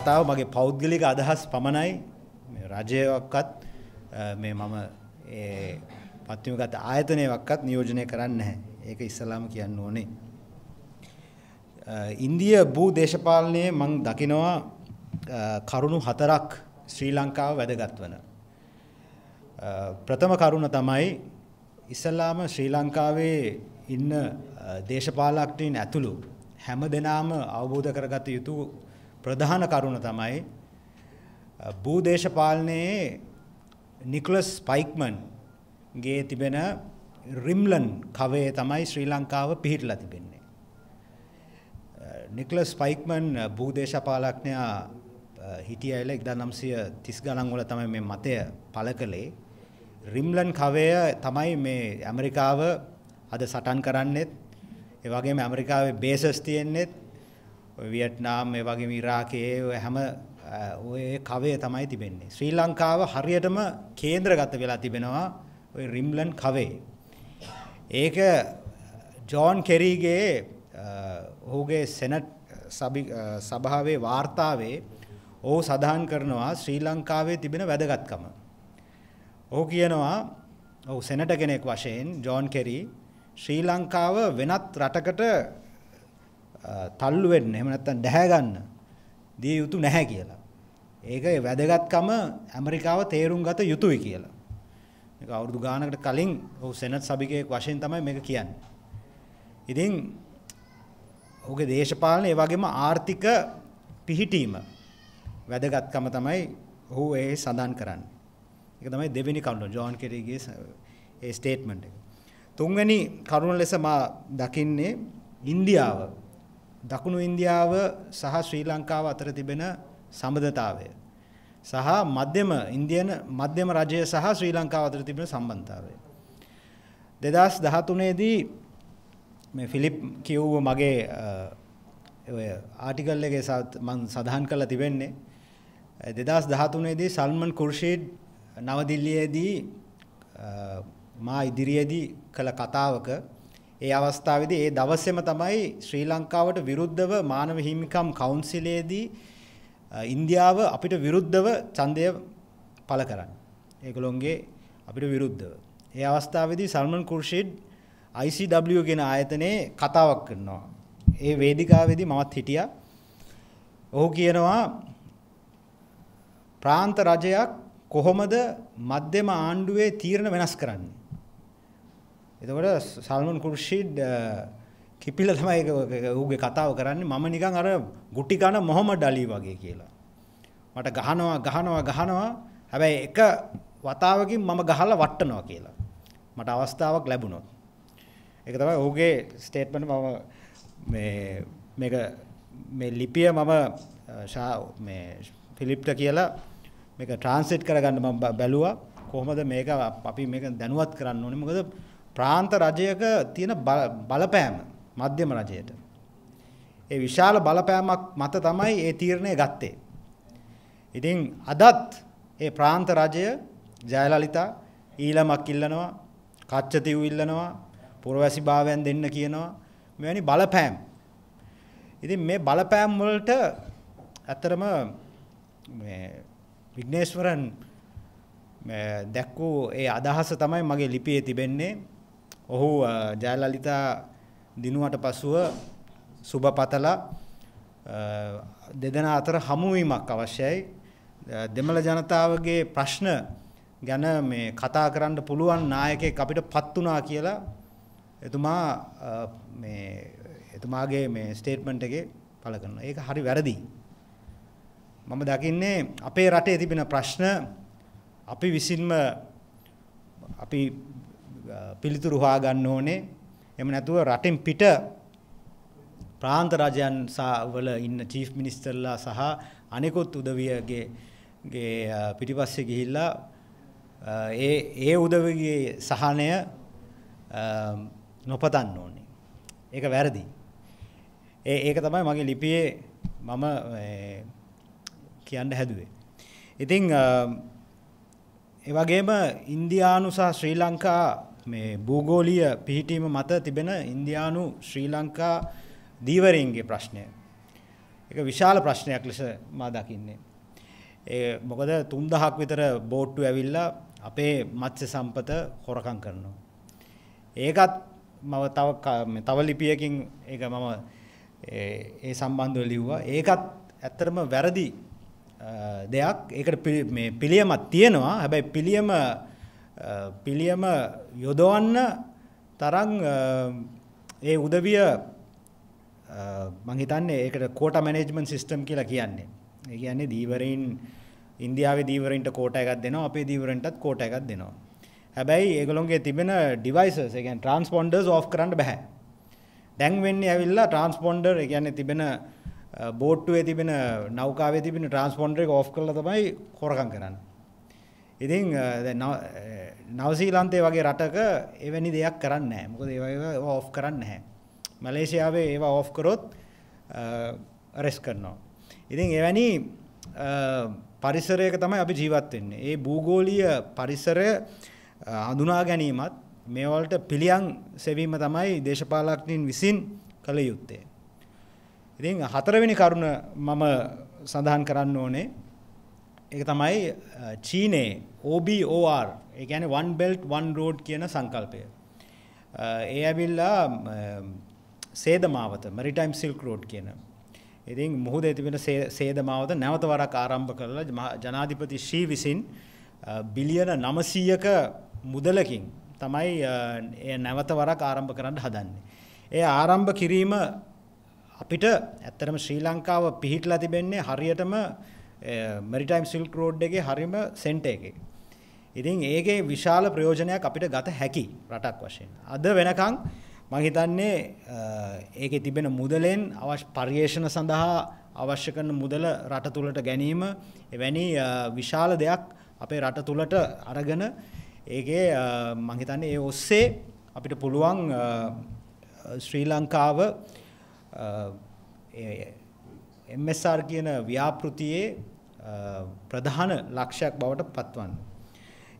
කතාව මගේ පෞද්ගලික අදහස් පමණයි රජයවක්කත් මේ මම පත්තිමගත ආයතනයවක්කත් නියෝජනය කරන්න හැ ඒක ඉස්සලාම කියන්න ඕනේ. ඉන්දිය භූ දේශපාලනයේ මං දකිනවා කරුණු හතරක් ශ්‍රී ලංකාව වැදගත් වන. ප්‍රථම කරුණ තමයි ඉස්සල්ලාම ශ්‍රී ලංකාවේ ඉන්න දේශපාලක්ටීන් ඇතුළු හැම දෙනාම අවබෝධ කරගත යුතු ප්‍රධාන කරුණ තමයි භූදේශපාලනයේ නිකලස් ස්පයික්මන් ගේ තිබෙන රිම්ලන් කවයේ තමයි ශ්‍රී ලංකාව පිහිටලා තිබෙන්නේ. නිකලස් ස්පයික්මන් භූදේශපාලඥයා හිටියයිල 1930 ගණන් වල තමයි මේ මතය පළ කළේ. රිම්ලන් කවය තමයි මේ ඇමරිකාව අද සටන් කරන්නෙත් ඒ වගේම ඇමරිකාවේ බේසස් තියෙන්නෙත් ඔය වියට්නාම් ඒ වගේම ඉරාකයේ ඔය හැම ඔය කවය තමයි තිබෙන්නේ. ශ්‍රී ලංකාව හරියටම කේන්ද්‍රගත වෙලා තිබෙනවා ඔය රිම්ලන් කවේ. ඒක ජෝන් කෙරීගේ ඔහුගේ සෙනට් සභාවේ වාර්තාවේ ඔහු සඳහන් කරනවා ශ්‍රී ලංකාවේ තිබෙන වැදගත්කම. ඔහු කියනවා ඔහු සෙනට කෙනෙක් වශයෙන් ජෝන් කෙරී ශ්‍රී ලංකාව වෙනත් රටකට තල්ලු වෙන්න එහෙම නැත්නම් දැහැ ගන්න දිය යුතු නැහැ කියලා. ඒක වැදගත්කම ඇමරිකාව තේරුම් ගත යුතුයි කියලා. මේක අවුරුදු ගානකට කලින් ඔහු සෙනට් සභිකයෙක් වශයෙන් තමයි මේක කියන්නේ. ඉතින් ඔහුගේ දේශපාලන ඒ වගේම ආර්ථික පිහිටීම වැදගත්කම තමයි ඔහු ඒ සඳහන් කරන්නේ. ඒක තමයි දෙවෙනි කරුණ ජෝන් කෙරීගේ ඒ ස්ටේට්මන්ට් එක. තුන්වෙනි කරුණ ලෙස මා දකින්නේ ඉන්දියාව දකුණු ඉන්දියාව සහ ශ්‍රී ලංකාව අතර තිබෙන සම්බන්ධතාවය සහ මධ්‍යම ඉන්දියන මධ්‍යම රජය සහ ශ්‍රී ලංකාව අතර තිබෙන සම්බන්ධතාවය 2013 දී මේ ෆිලිප් කියවුව මගේ ඔය ආටිකල් එකේ මම සඳහන් කරලා තිබෙන්නේ 2013 දී සල්මන් කුර්ෂිඩ් නවදිල්ලියේදී මා ඉදිරියේදී කළ කතාවක ඒ අවස්ථාවේදී ඒ දවසේම තමයි ශ්‍රී ලංකාවට විරුද්ධව මානව හිමිකම් කවුන්සිලයේදී ඉන්දියාව අපිට විරුද්ධව ඡන්දය පළ කරන්නේ. ඒගොල්ලොන්ගේ අපිට විරුද්ධව. ඒ අවස්ථාවේදී සල්මන් කුර්ෂිඩ් ICW කියන ආයතනයේ කතාවක් කරනවා. ඒ වේදිකාවේදී මමත් හිටියා. ඔහු කියනවා ප්‍රාන්ත රජයක් කොහොමද මධ්‍යම ආණ්ඩුවේ තීරණ වෙනස් කරන්නේ? එතකොට සල්මන් කුර්ෂිඩ් කිපිල තමයි ඌගේ කතාව කරන්නේ මම නිකන් අර ගුටි ගන්න මොහොමඩ් අලි වගේ කියලා. මට ගහනවා ගහනවා ගහනවා හැබැයි එක වතාවකින් මම ගහලා වට්ටනවා කියලා. මට අවස්ථාවක් ලැබුණොත්. ඒක තමයි ඌගේ ස්ටේට්මන්ට් මම මේ මේක මේ ලිපිය මම මේ ෆිලිප්ට කියලා මේක ට්‍රාන්ස්ලේට් කරගන්න මම බැලුවා. කොහොමද මේක අපි මේක දැනුවත් කරන්න ඕනේ මොකද ප්‍රාන්ත රජයක තියෙන බලපෑම මධ්‍යම රජයට. ඒ විශාල බලපෑමක් මත තමයි ඒ තීරණය ගත්තේ. ඉතින් අදත් ඒ ප්‍රාන්ත රජය ජයලලිතා ඊළමක් ඉල්ලනවා, කච්චතිව් ඉල්ලනවා, පුරවැසිභාවයන් දෙන්න කියනවා. මෙවැනි බලපෑම්. ඉතින් මේ බලපෑම් වලට ඇත්තරම මේ විග්නේශ්වරන් දැක්කෝ ඒ අදහස තමයි මගේ ලිපියේ තිබෙන්නේ ඔහු ජයලලිතා දිනුවට පසුව සුබපතලා දෙදෙනා අතර හමුවීමක් අවශ්‍යයි. දෙමළ ජනතාවගේ ප්‍රශ්න ගැන මේ කතා කරන්න පුළුවන් නායකයෙක් අපිට පත් වුණා කියලා එතුමා මේ එතුමාගේ මේ ස්ටේට්මන්ට් එකේ පළ කරනවා. ඒක හරි වැරදි. මම දකින්නේ අපේ රටේ තිබෙන ප්‍රශ්න අපි විසින්ම අපි පිළිතුරු හොයාගන්න ඕනේ. එහෙම නැතුව රටින් පිට ප්‍රාන්ත රජයන් වල ඉන්න චීෆ් මිනිස්ටර්ලා සහ අනෙකුත් උදවියගේ ගේ පිටිපස්සේ ගිහිල්ලා ඒ ඒ උදවියගේ සහනය නොපතන්න ඕනේ. ඒක වැරදි. ඒ ඒක තමයි මගේ ලිපියේ මම කියන්න හැදුවේ. ඉතින් ඒ වගේම ඉන්දියානු සහ ශ්‍රී ලංකා මේ භූගෝලීය පිහිටීම මත තිබෙන ඉන්දියානු ශ්‍රී ලංකා දීවරීන්ගේ ප්‍රශ්නය. ඒක විශාල ප්‍රශ්නයක් ලෙස මා දකින්නේ. ඒ මොකද 3000ක් විතර බෝට්ටු ඇවිල්ලා අපේ මත්ස්‍ය සම්පත හොරකම් කරනවා. ඒකත් මම තව තව ලිපියකින් ඒක මම ඒ සම්බන්ධව ලිව්වා. ඒකත් ඇත්තටම වැරදි දෙයක්. ඒකට මේ පිළියමක් තියෙනවා. හැබැයි පිළියම පිළියම යොදවන්න තරම් ඒ උදවිය මං හිතන්නේ ඒකට කෝටා මැනේජ්මන්ට් සිස්ටම් කියලා කියන්නේ. ඒ කියන්නේ දීවරයින් ඉන්දියාවේ දීවරයින්ට කෝටා එකක් දෙනවා අපේ දීවරන්ටත් කෝටා එකක් දෙනවා. හැබැයි ඒගොල්ලොන්ගේ තිබෙන ඩිවයිසස් ඒ කියන්නේ ට්‍රාන්ස්පොන්ඩර්ස් ඔෆ් කරන්න බෑ. දැන් වෙන්නේ ඇවිල්ලා ට්‍රාන්ස්පොන්ඩර් ඒ කියන්නේ තිබෙන බෝට්ටුවේ තිබෙන නෞකාවේ තිබෙන ට්‍රාන්ස්පොන්ඩර් එක ඔෆ් කරලා තමයි හොරකම් කරන්නේ. ඉතින් නවසීලන්තය වගේ රටක එවැනි දෙයක් කරන්න ෑ මොකද ඒ ඔෆ් කරන්න හැ මලේසියාවේ ඒවා ඔෆ් කරොත් රෙස් කරනවා. ඉතින් එවැනි පරිසරයක තමයි අපි ජීවත් වෙන්නේ. ඒ භූගෝලීය පරිසරය හඳුනා ගැනීමත් මේවලට පිළියම් සෙවීම තමයි දේශපාලඥයින් විසින් කළ යුත්තේ. ඉතින් හතරවෙනි කරුණ මම සඳහන් කරන්න ඕනේ එක තමයි චීනයේ OBOR ඒ කියන්නේ one belt one road කියන සංකල්පය. ඒ ඇවිල්ලා සේද මාවත මැරිටයිම් සිල්ක් රෝඩ් කියන. ඉතින් මුහුදේ තිබෙන සේද මාවත නැවත වරක් ආරම්භ කරලා ජනාධිපති ෂී විසින් බිලියන 900ක මුදලකින් තමයි එය නැවත වරක් ආරම්භ කරන්න හදන්නේ. ඒ ආරම්භ කිරීම අපිට ඇත්තටම ශ්‍රී ලංකාව පිහිටලා තිබෙන්නේ හරියටම මරිටයිම් සිල් රෝඩ් එකේ හරිම සෙන්ට එකේ. ඉතින් ඒගේ විශාල ප්‍රයෝජනයක් අපිට ගත හැකි රටක් වශයෙන්. අද වෙනකං මහිතන්නේ ඒක තිබෙන මුදලෙන් අවශ් පර්යේෂණ සඳහා අවශ්‍ය කරන මුදල රට තුළට ගැනීම එවැනි විශාල දෙයක් අපේ රට තුළට අරගෙන ඒගේ මහිතන්නේ ඒ ඔස්සේ අපිට පුළුවන් ශ්‍රී ලංකාව MSR කියන ව්‍යාපෘතියේ ප්‍රධාන ලක්ෂයක් බවට පත්වන්න.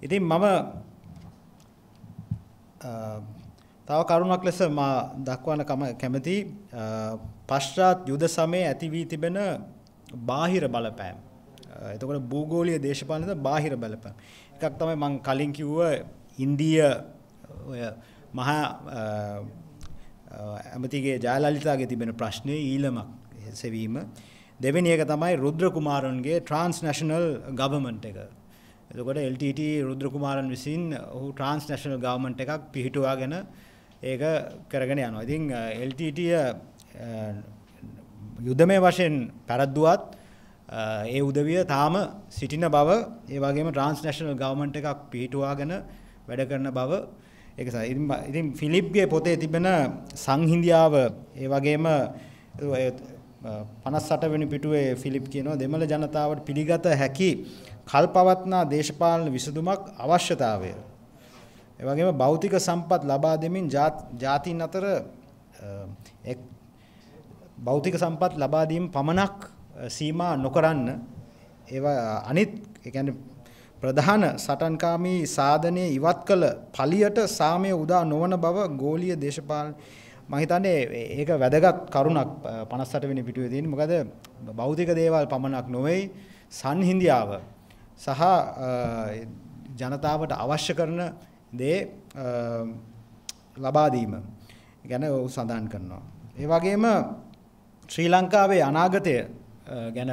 ඉතින් මම තව කරුණක් ලෙස මා දක්වන්න කැමති පශ්චාත් යුද සමයේ ඇති වී තිබෙන බාහිර බලපෑම්. එතකොට භූගෝලීය දේශපාලනද බාහිර බලපෑම්. එකක් තමයි මම කලින් කිව්ව ඉන්දිය ඔය මහා ඇමතිගේ ජයලලිතාගේ තිබෙන ප්‍රශ්නේ ඊළමක්. සෙවීම දෙවෙනි එක තමයි රුද්‍ර කුමාරන්ගේ ට්‍රාන්ස්නැෂනල් ගවර්න්මන්ට් එක එතකොට LTT රුද්‍ර කුමාරන් විසින් ඔහු ට්‍රාන්ස්නැෂනල් ගවර්න්මන්ට් එකක් පිහිටුවාගෙන ඒක කරගෙන යනවා. ඉතින් LTT යුදමය වශයෙන් පැරද්දුවත් ඒ උදවිය තාම සිටින බව ඒ වගේම ට්‍රාන්ස්නැෂනල් ගවර්න්මන්ට් එකක් පිහිටුවාගෙන වැඩ කරන බව ඒක ඉතින් ෆිලිප්ගේ පොතේ තිබෙන සංහිඳියාව ඒ වගේම 58 වෙනි පිටුවේ ෆිලිප් කියනවා දෙමළ ජනතාවට පිළිගත හැකි කල්පවත්නා දේශපාලන විසඳුමක් අවශ්‍යතාවය. ඒ වගේම භෞතික සම්පත් ලබා දෙමින් ජාතීන් අතර භෞතික සම්පත් ලබා දීම පමණක් සීමා නොකරන්න ඒවා අනිත් ඒ කියන්නේ ප්‍රධාන සටන්කාමී සාධනය ඉවත් කළ පලියට සාමය උදා නොවන බව ගෝලීය දේශපාලන මම හිතන්නේ ඒක වැදගත් කරුණක් 58 වෙනි පිටුවේ තියෙන මොකද භෞතික දේවල් පමණක් නොවේ සංහිඳියාව සහ ජනතාවට අවශ්‍ය කරන දේ ලබා දීම ගැන ඔහු සඳහන් කරනවා. ඒ වගේම ශ්‍රී ලංකාවේ අනාගතය ගැන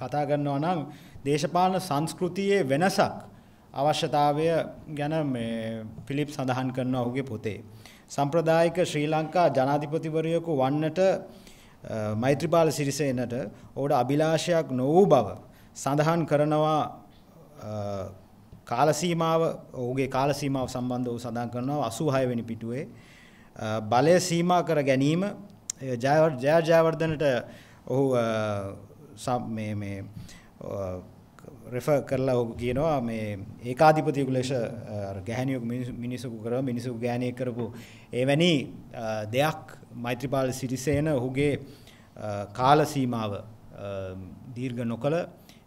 කතා කරනවා නම් දේශපාලන සංස්කෘතියේ වෙනසක් අවශ්‍යතාවය ගැන මේ ෆිලිප් සඳහන් කරනවා ඔහුගේ පොතේ. සම්ප්‍රදායික ශ්‍රී ලංකා ජනාධිපතිවරයෙකු වන්නට මෛත්‍රීපාල සිරිසේනට ඕඩ අභිලාෂයක් නොවූ බව සඳහන් කරනවා කාලසීමාව ඔහුගේ කාලසීමාව සම්බන්ධව සඳහන් කරනවා 86 වෙනි පිටුවේ බලය සීමා කර ගැනීම ජය ජයවර්ධනට ඔහු මේ මේ රෙෆ කරලා ඔහු කියනවා මේ ඒකාධිපතියකු ලෙස ගැහැනියක මිනිසකු කර මිනිසු ගෑනය කරපු එවැනි දෙයක් මෛත්‍රපාල සිරිසේන ඔහුගේ කාල සීමාව දීර්ඝ නොකළ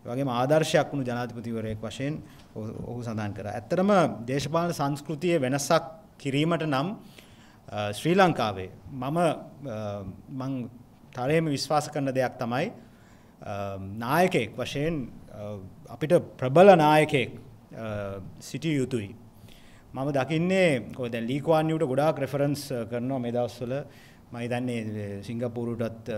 වගේ ආදර්ශයක් වුණු ජනාධිපතිවරයෙක් වශයෙන් ඔහු සඳහන් කර. ඇත්තරම දේශපාලන සංස්කෘතිය වෙනසක් කිරීමට නම් ශ්‍රී ලංකාවේ මම මං තරයම විශ්වාස කරන දෙයක් තමයි නායකෙක් වශයෙන් අපිට ප්‍රබල නායකෙක් සිටිය යුතුයි. මම දකින්නේ කොද ලීකවාන්ියට ගොඩාක් රෙෆරන්ස් කරනවා මෙදවස්වල මයි දන්නේ සිංගපූරුටත්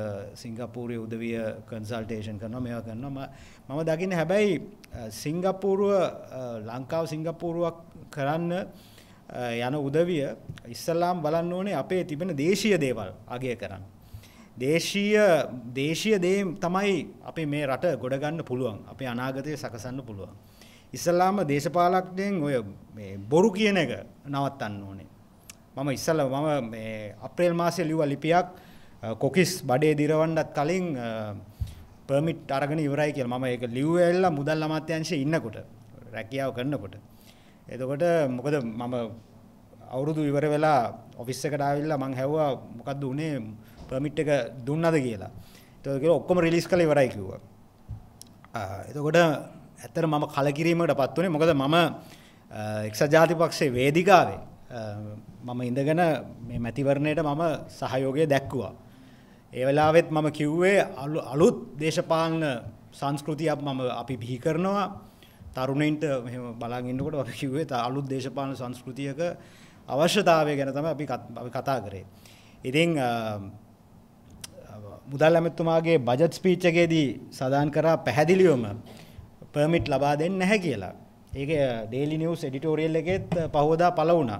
සිංගපූරය උදවිය කන්සල්ටේෂන් කරනවා මෙවා කරනවා මම දකින්න හැබැයි සිංගපූරුව ලංකාව සිංගපූරුවක් කරන්න යන උදවිය ඉස්සල්ලාම් බලන්න ඕනේ අපේ තිබෙන දේශීය දේවල් අගේ කරන්න. දේශීය දේශීය දේ තමයි අපේ මේ රට ගොඩගන්න පුළුවන් අපේ අනාගතය සකසන්න පුළුවන්. ඉස්සල්ලාම දේශපාලක්නයෙන් ඔය බොරු කියන එක නවත්තන්න ඕනේ. මම ඉස්සල මම අප්‍රේල් මාසය ලිව ලිපියක් කොකිස් බඩේ දිරවන්නත් කලින් පර්මිට් අරගෙන ඉවරයි කියල ම එක ලිව්වෙල්ලා මුදල් අමාත්‍යංශය ඉන්නකොට රැකියාව කරන්නකොට. එතකොට මොකද මම අවුරුදු ඉවර වෙලා ඔෆිස්සකටාවිල්ලා මං හැව්වා මොකක්ද වනේ පමිට් එක දුන්නද කියලා තක ඔක්කොම රිලිස් කළ වරයි කිව එතකොට ඇතර මම කලකිරීමට පත්වනේ මොකද මම එක්ස ජාතිපක්ෂේ වේදිකාවේ මම ඉඳගෙන මේ මැතිවරණයට මම සහයෝගය දැක්කවා. ඒ වෙලාවෙත් මම කිව්වේ අලුත් දේශපාලන සංස්කෘතියක් මම අපි බිහි කරනවා තරුණයින්ට බලාගන්නකොට අපි කිව්වේ අලුත් දේශපාලන සංස්කෘතියක අවශ්‍යතාවය ගැන තම අපි කතා කරේ. ඉතිං මුදල් ඇමතුමාගේ බජට් ස්පීච්චකයේදී සදාන් කරා පැහැදිලිවම පර්මිට් ලබා දෙන්න නැහැ කියලා. ඒක ඩේලි නිවස් එඩිටෝරියල් එකෙත් පහෝදා පළ වුණා.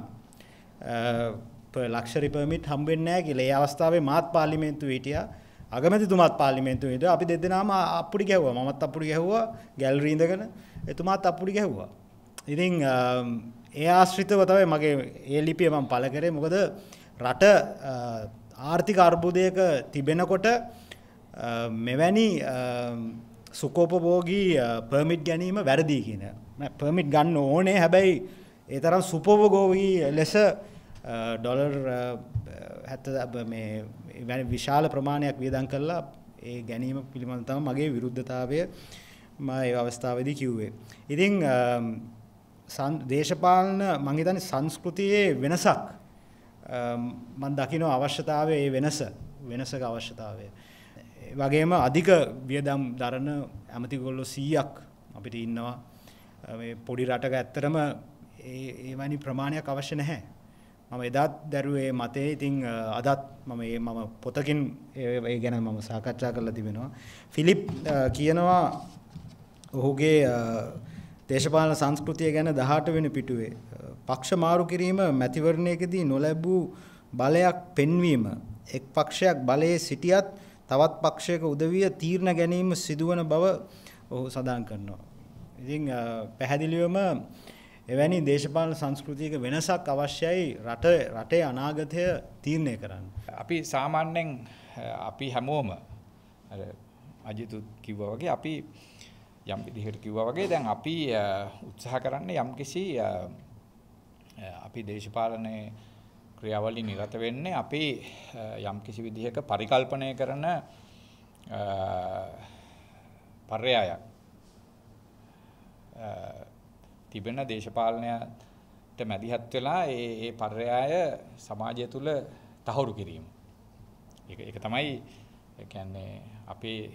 ලක්ෂරි uh, පර්මිට් හම්බෙන්නේ නැහැ කියලා. ඒ අවස්ථාවේ මාත් පාර්ලිමේන්තුව හිටියා. අගමැතිතුමාත් පාර්ලිමේන්තුව හිටියා. අපි දෙදෙනාම අප්පුඩි ගැහුවා. මමත් අප්පුඩි ගැහුවා. ගැලරි ඉඳගෙන එතුමාත් අප්පුඩි ගැහුවා. ඉතින් um, ඒ ආශ්‍රිතව තමයි මගේ ඒ ලිපිය මම පළ කරේ. මොකද රට uh, ආර්ථික අර්බුදයක තිබෙනකොට මෙවැනි සුකෝපබෝගී පර්මිට් ගැනීම වැරදිී කියන පර්මිට් ගන්න ඕනේ හැබැයි ඒ තරම් සුපෝපගෝවී ලෙස ඩොලර් හැත්ත වැනි විශාල ප්‍රමාණයක් වියදන් කරලා ඒ ගැනීම පිළිබඳතම මගේ විරුද්ධතාවය ම ඒ අවස්ථාවදී කිව්වේ. ඉතිං දේශපාලන මංහිතන සංස්කෘතියේ වෙනසක් Um, මන් දකිනෝ අවශ්‍යතාවය ඒ වෙනස වෙනසක අවශ්‍යතාවය. වගේම අධික වියදම් දරන ඇමතිගොල්ලො සීයක් අපිට ඉන්නවා uh, පොඩි රටක ඇත්තරම ඒවැනි ප්‍රමාණයක් අවශ්‍ය නැහැ. මම එදත් දැරුවේ මතේ ඉතිං uh, අදත් මම ඒ මම පොතකින් ඒ ගැන මම සාකච්ඡා කරලා තිබෙනවා. ෆිලිප් uh, කියනවා ඔහුගේ දේශපාලන සංස්කෘතිය ගැන දහට වෙන පිටුවේ පක්ෂ මාරු කිරීම මැතිවරණයකදී නොලැබූ බලයක් පෙන්වීම එක් පක්ෂයක් බලයේ සිටියත් තවත් පක්ෂයක උදවිය තීරණ ගැනීම සිදුවන බව ඔහු සඳහන් කරනවා. ඉතින් පැහැදිලිවම එවැනි දේශපාලන සංස්කෘතියක වෙනසක් අවශ්‍යයි රට රටේ අනාගතය තීරණය කරන්න. අපි සාමාන්‍යයෙන් අපි හැමෝම අජිතුත් කිව්වා වගේ අපි යම් විදිහකට කිව්වා වගේ දැන් අපි උත්සාහ කරන්නේ යම්කිසි අපි දේශපාලනයේ ක්‍රියාවලි නිරත වෙන්නේ අපි යම් කිසි විදිහක පරිකල්පනය කරන පර්යායක් තිබෙන දේශපාලනයට මැදිහත් වෙලා ඒ ඒ පර්යාය සමාජය තුළ තහවුරු කිරීම. ඒක ඒක තමයි ඒ කියන්නේ අපේ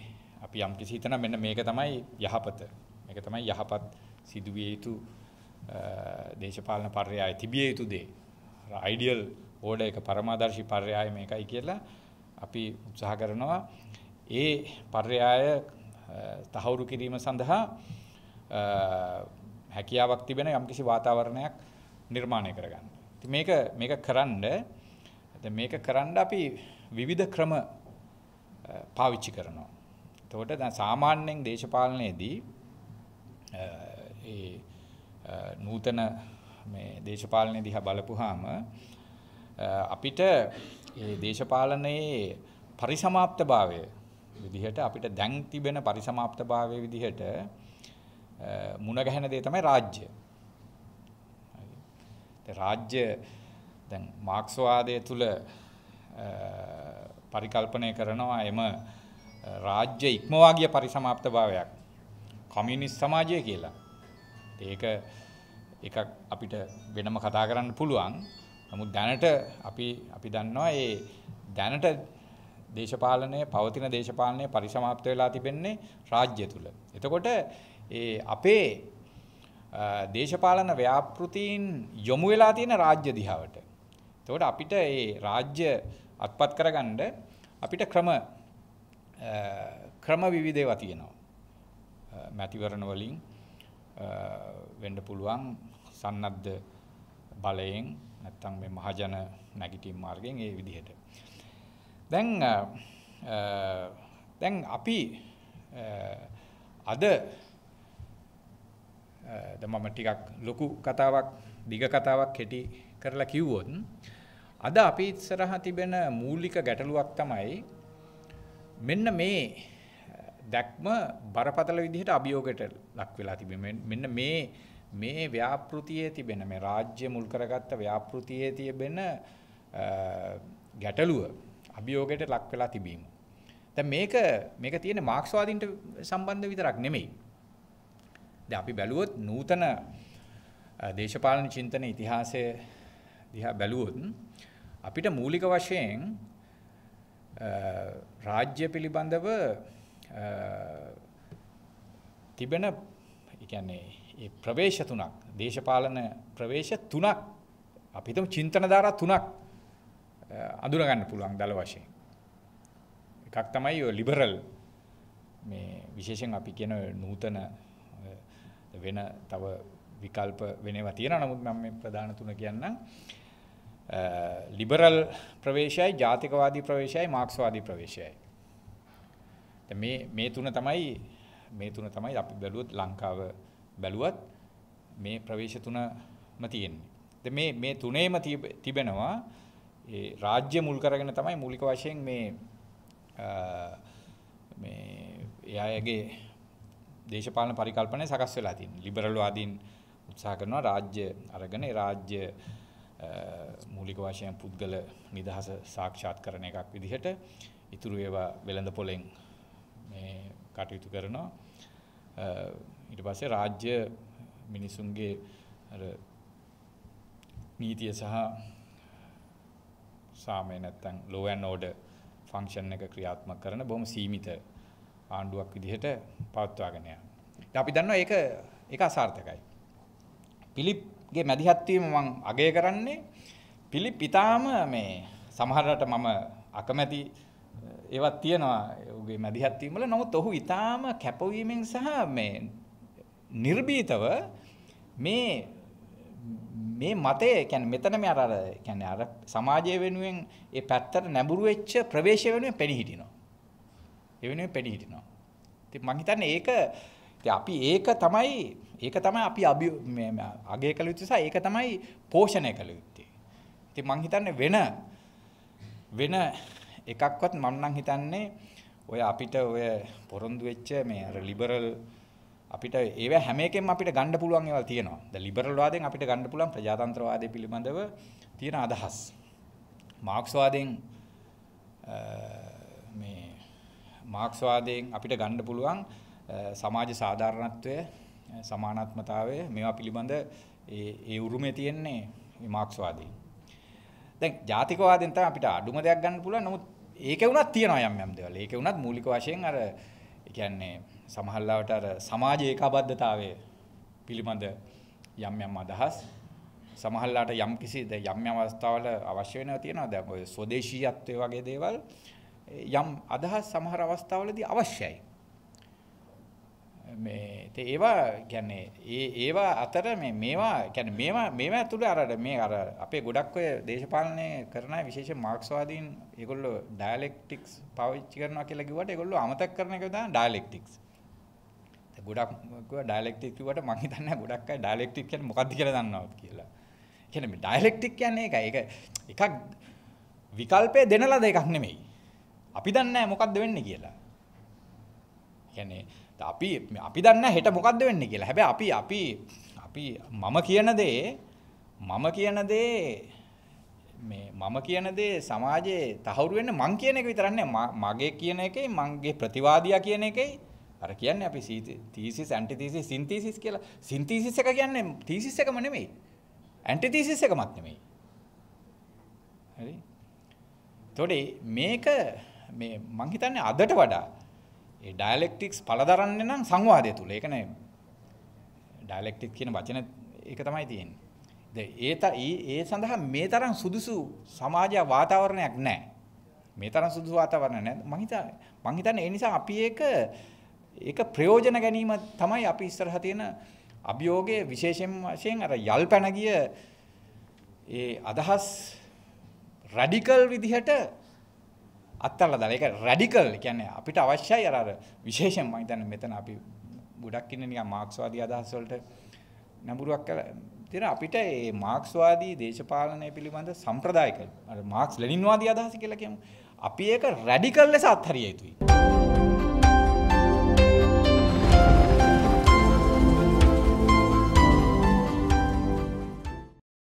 අපි යම් කිසි හිතන මෙන්න මේක තමයි යහපත. මේක තමයි යහපත් සිදුවිය යුතු දේශපාලන පර්යාය තිබිය යුතු දේ අයිඩියල් ඕඩර් එක පරමාදර්ශී පර්යාය මේකයි කියලා අපි උත්සාහ කරනවා ඒ පර්යාය තහවුරු කිරීම සඳහා හැකියාවක් තිබෙන යම්කිසි වාතාවරණයක් නිර්මාණය කරගන්න. ඉතින් මේක මේක කරන්න දැන් මේක කරන්න අපි විවිධ ක්‍රම පාවිච්චි කරනවා. එතකොට දැන් සාමාන්‍යයෙන් දේශපාලනයේදී ඒ නූතන මේ දේශපාලනය දිහා බලපුවාම අපිට ඒ දේශපාලනයේ පරිසමාප්තභාවය විදිහට අපිට දැන් තිබෙන පරිසමාප්තභාවයේ විදිහට මුණ ගැහෙන දේ තමයි රාජ්‍ය. රාජ්‍ය දැන් මාක්ස්වාදය තුල පරිකල්පනය කරනවා එම රාජ්‍ය ඉක්මවා ගිය පරිසමාප්තභාවයක්. කමියුනිස්ට් සමාජය කියලා. ඒක එකක් අපිට වෙනම කතා කරන්න පුළුවන්. නමුත් දැනට අපි අපි දන්නවා ඒ දැනට දේශපාලනය පවතින දේශපාලනය පරිසමාප්ත වෙලා තිබෙන්නේ රාජ්‍ය තුල. එතකොට ඒ අපේ දේශපාලන ව්‍යාපෘතීන් යොමු වෙලා තියෙන රාජ්‍ය දිහාවට. එතකොට අපිට ඒ රාජ්‍ය අත්පත් කරගන්න අපිට ක්‍රම ක්‍රම විවිධේවා තියෙනවා. මැතිවරණ වලින් වෙන්න පුළුවන් සන්නද්ධ බලයෙන් නැත්තම් මේ මහජන නැගිටීම් මාර්ගයෙන් ඒ විදිහට. දැන් දැන් අපි අද දැන් මම ටිකක් ලොකු කතාවක් දිග කතාවක් කෙටි කරලා කිව්වොත් අද අපි ඉස්සරහා තිබෙන මූලික ගැටලුවක් තමයි මෙන්න මේ දැක්ම බරපතල විදිහට අභියෝගයට ලක් වෙලා තිබෙනවා. මෙන්න මේ මේ ව්‍යාපෘතියේ තිබෙන මේ රාජ්‍ය මුල් කරගත්ත ව්‍යාපෘතියේ තිබෙන ගැටලුව අභියෝගයට ලක් වෙලා තිබීම. දැන් මේක මේක තියෙන්නේ මාක්ස්වාදීන්ට සම්බන්ධ විතරක් නෙමෙයි. දැන් අපි බැලුවොත් නූතන දේශපාලන චින්තන ඉතිහාසය දිහා බැලුවොත් අපිට මූලික වශයෙන් රාජ්‍ය පිළිබඳව තිබෙන කියන්නේ ඒ ප්‍රවේශ තුනක් දේශපාලන ප්‍රවේශ තුනක් අපි හිතමු චින්තන ධාරා තුනක් අඳුර ගන්න පුළුවන් දල වශයෙන්. එකක් තමයි ඔය ලිබරල් මේ විශේෂයෙන් අපි කියන නූතන වෙන තව විකල්ප වෙනවා තියෙනවා නමුත් මම මේ ප්‍රධාන තුන කියන්නම්. ලිබරල් ප්‍රවේශයයි ජාතිකවාදී ප්‍රවේශයයි මාක්ස්වාදී ප්‍රවේශයයි. මේ මේ තුන තමයි මේ තුන තමයි අපි බැලුවොත් ලංකාව බැලුවත් මේ ප්‍රවේශ තුනම තියෙන්නේ. දැන් මේ මේ තුනේම තිබෙනවා ඒ රාජ්‍ය මුල් කරගෙන තමයි මූලික වශයෙන් මේ මේ එයාගේ දේශපාලන පරිකල්පනය සකස් වෙලා තියෙන්නේ. ලිබරල්වාදීන් උත්සාහ කරනවා රාජ්‍ය අරගෙන රාජ්‍ය මූලික වශයෙන් පුද්ගල නිදහස සාක්ෂාත් කරන එකක් විදිහට ඉතුරු ඒවා වෙළඳ පොලෙන් මේ කටයුතු කරනවා. ඊට පස්සේ රාජ්‍ය මිනිසුන්ගේ අර නීතිය සහ සාමය නැත්තම් law and order ෆන්ක්ෂන් එක ක්‍රියාත්මක කරන බොහොම සීමිත ආණ්ඩුවක් විදිහට පවත්වාගෙන යනවා. අපි දන්නවා ඒක ඒක අසාර්ථකයි. පිලිප්ගේ මැදිහත් වීම මම අගය කරන්නේ පිලිප් ඊටාම මේ සමහර රට මම අකමැති ඒවත් තියෙනවා ඔහුගේ මැදිහත්වීම් වල. නමුත් ඔහු ඊටාම කැපවීමෙන් සහ මේ නිර්භීතව මේ මේ මතය කියන්නේ මෙතන මේ අර අර කියන්නේ අර සමාජය වෙනුවෙන් ඒ පැත්තට නැඹුරු වෙච්ච ප්‍රවේශය වෙනුවෙන් පෙනී හිටිනවා. ඒ වෙනුවෙන් පෙනී හිටිනවා. ඉතින් මම හිතන්නේ ඒක ඉතින් අපි ඒක තමයි ඒක තමයි අපි අගය කළ යුත්තේ සහ ඒක තමයි පෝෂණය කළ යුත්තේ. ඉතින් මම හිතන්නේ වෙන වෙන එකක්වත් මම නම් හිතන්නේ ඔය අපිට ඔය පොරොන්දු වෙච්ච මේ අර ලිබරල් අපිට ඒව හැම එකෙම අපිට ගන්න පුළුවන් ඒවා තියෙනවා. ද ලිබරල් වාදයෙන් අපිට ගන්න පුළුවන් ප්‍රජාතන්ත්‍රවාදය පිළිබඳව තියෙන අදහස්. මාක්ස් වාදයෙන් මේ මාක්ස් වාදයෙන් අපිට ගන්න පුළුවන් සමාජ සාධාරණත්වය, සමානාත්මතාවය මේවා පිළිබඳ ඒ ඒ උරුමේ තියෙන්නේ මේ මාක්ස් වාදයෙන්. දැන් ජාතිකවාදයෙන් තමයි අපිට අඩුම දෙයක් ගන්න පුළුවන්. නමුත් ඒක වුණත් තියෙනවා යම් යම් දේවල්. ඒක වුණත් මූලික වශයෙන් අර කියන්නේ සමහරවට අර සමාජ ඒකාබද්ධතාවය පිළිබඳ යම් යම් අදහස් සමහරලාට යම් කිසි යම් යම් අවස්ථාවල අවශ්‍ය වෙනවා තියෙනවා. දැන් ඔය ස්වදේශීයත්වය වගේ දේවල් යම් අදහස් සමහර අවස්ථාවලදී අවශ්‍යයි. මේ තේ ඒවා කියන්නේ ඒ ඒවා අතර මේ මේවා කියන්නේ මේවා මේවා ඇතුලේ අර මේ අර අපේ ගොඩක් අය දේශපාලනය කරන විශේෂ මාක්ස්වාදීන් ඒගොල්ලෝ ඩයලෙක්ටික්ස් පාවිච්චි කරනවා කියලා කිව්වට ඒගොල්ලෝ අමතක කරන එක තමයි ඩයලෙක්ටික්ස්. ගොඩක් කිව්වා ඩයලෙක්ටික් කිව්වට මම හිතන්නේ ගොඩක් අය ඩයලෙක්ටික් කියන්නේ මොකක්ද කියලා දන්නවද කියලා. කියන්නේ මේ ඩයලෙක්ටික් කියන්නේ ඒකයි. ඒක එකක් විකල්පය දෙන ලද එකක් නෙමෙයි. අපි දන්නේ නැහැ මොකක්ද වෙන්නේ කියලා. කියන්නේ අපි අපි දන්නේ හෙට මොකද්ද වෙන්නේ කියලා. හැබැයි අපි අපි අපි මම කියන දේ මම කියන දේ මේ මම කියන දේ සමාජයේ තහවුරු වෙන්න මං කියන එක විතරක් නෑ මගේ කියන එකේ මගේ ප්‍රතිවාදියා කියන එකේ අර කියන්නේ අපි තීසිස් ඇන්ටිතීසිස් සින්තීසිස් කියලා සින්තීසිස් එක කියන්නේ තීසිස් එකම නෙමෙයි ඇන්ටිතීසිස් එකමත් නෙමෙයි හරි එතකොට මේක මේ මං හිතන්නේ අදට වඩා ඒ ඩයලෙක්ටික්ස් පළදරන්නේ නම් සංවාදය තුල. ඒක නේ ඩයලෙක්ටික් කියන වචන ඒක තමයි තියෙන්නේ. ඒ ඒ සඳහා මේ තරම් සුදුසු සමාජ වාතාවරණයක් නැහැ. මේ තරම් සුදුසු වාතාවරණයක් නැහැ. මං හිතා මං හිතන්නේ ඒ නිසා අපි ඒක ඒක ප්‍රයෝජන ගැනීම තමයි අපි ඉස්සරහ තියෙන අභියෝගයේ විශේෂයෙන් වශයෙන් අර යල්පැන ගිය ඒ අදහස් රැඩිකල් විදිහට අත්තරලා දාලා. ඒක රැඩිකල් කියන්නේ අපිට අවශ්‍යයි අර අර විශේෂයෙන් මම හිතන්නේ මෙතන අපි ගොඩක් ඉන්නේ නිකන් මාක්ස්වාදී අදහස් වලට නැඹුරුවක් කරලා තියෙන අපිට මේ මාක්ස්වාදී දේශපාලනය පිළිබඳ සම්ප්‍රදායික අර මාක්ස් ලෙනින්වාදී අදහස කියලා කියමු. අපි ඒක රැඩිකල් ලෙස අත්හරිය යුතුයි.